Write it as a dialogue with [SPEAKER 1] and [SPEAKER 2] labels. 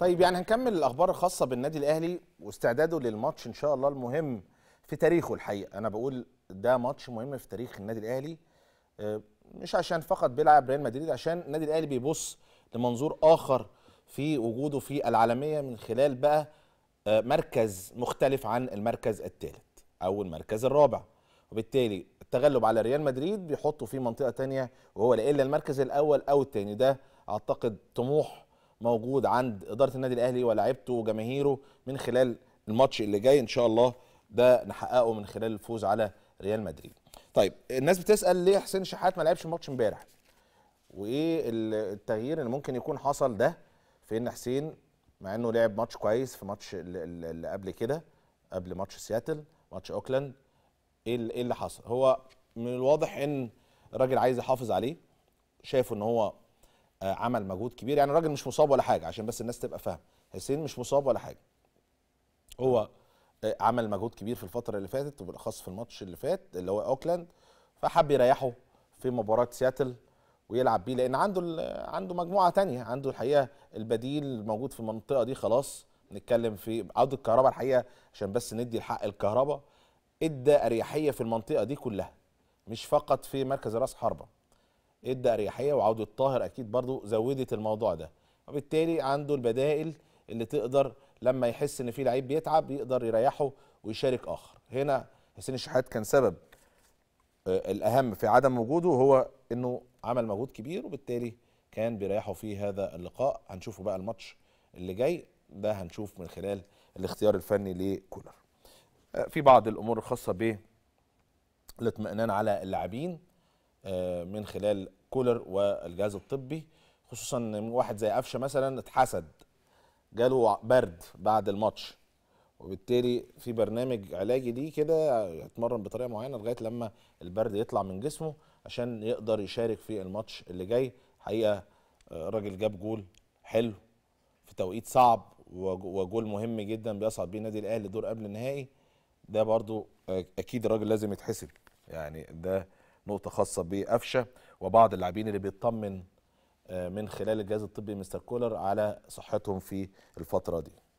[SPEAKER 1] طيب يعني هنكمل الاخبار الخاصه بالنادي الاهلي واستعداده للماتش ان شاء الله المهم في تاريخه الحقيقه انا بقول ده ماتش مهم في تاريخ النادي الاهلي آه، مش عشان فقط بيلعب ريال مدريد عشان النادي الاهلي بيبص لمنظور اخر في وجوده في العالميه من خلال بقى آه، مركز مختلف عن المركز الثالث او المركز الرابع وبالتالي التغلب على ريال مدريد بيحطه في منطقه ثانيه وهو لا الا المركز الاول او الثاني ده اعتقد طموح موجود عند اداره النادي الاهلي ولاعيبته وجماهيره من خلال الماتش اللي جاي ان شاء الله ده نحققه من خلال الفوز على ريال مدريد طيب الناس بتسال ليه حسين الشحات ما لعبش الماتش امبارح وايه التغيير اللي ممكن يكون حصل ده في ان حسين مع انه لعب ماتش كويس في ماتش اللي قبل كده قبل ماتش سياتل ماتش اوكلاند إيه, ايه اللي حصل هو من الواضح ان الراجل عايز يحافظ عليه شايفه ان هو آه، عمل مجهود كبير يعني الراجل مش مصاب ولا حاجه عشان بس الناس تبقى فاهمه حسين مش مصاب ولا حاجه هو آه، عمل مجهود كبير في الفتره اللي فاتت وبالاخص في الماتش اللي فات اللي هو اوكلاند فحب يريحه في مباراه سياتل ويلعب بيه لان عنده عنده مجموعه تانية عنده الحقيقه البديل الموجود في المنطقه دي خلاص نتكلم في عوده الكهرباء الحقيقه عشان بس ندي الحق الكهرباء ادى اريحيه في المنطقه دي كلها مش فقط في مركز راس حربه ادى إيه اريحيه وعوده طاهر اكيد برضو زودت الموضوع ده وبالتالي عنده البدائل اللي تقدر لما يحس ان في لعيب بيتعب يقدر يريحه ويشارك اخر هنا حسين الشحات كان سبب آه، الاهم في عدم وجوده هو انه عمل مجهود كبير وبالتالي كان بيريحه في هذا اللقاء هنشوفه بقى الماتش اللي جاي ده هنشوف من خلال الاختيار الفني لكولر آه، في بعض الامور الخاصه الاطمئنان على اللاعبين آه، من خلال كولر والجهاز الطبي خصوصا واحد زي قفشه مثلا اتحسد جاله برد بعد الماتش وبالتالي في برنامج علاجي ليه كده يتمرن بطريقه معينه لغايه لما البرد يطلع من جسمه عشان يقدر يشارك في الماتش اللي جاي حقيقه آه، الراجل جاب جول حلو في توقيت صعب وجول مهم جدا بيصعد بيه النادي الاهلي دور قبل النهائي ده برضو آه، اكيد الراجل لازم يتحسب يعني ده نقطه خاصه بقفشه وبعض اللاعبين اللي بيطمن آه، من خلال الجهاز الطبي مستر كولر على صحتهم في الفتره دي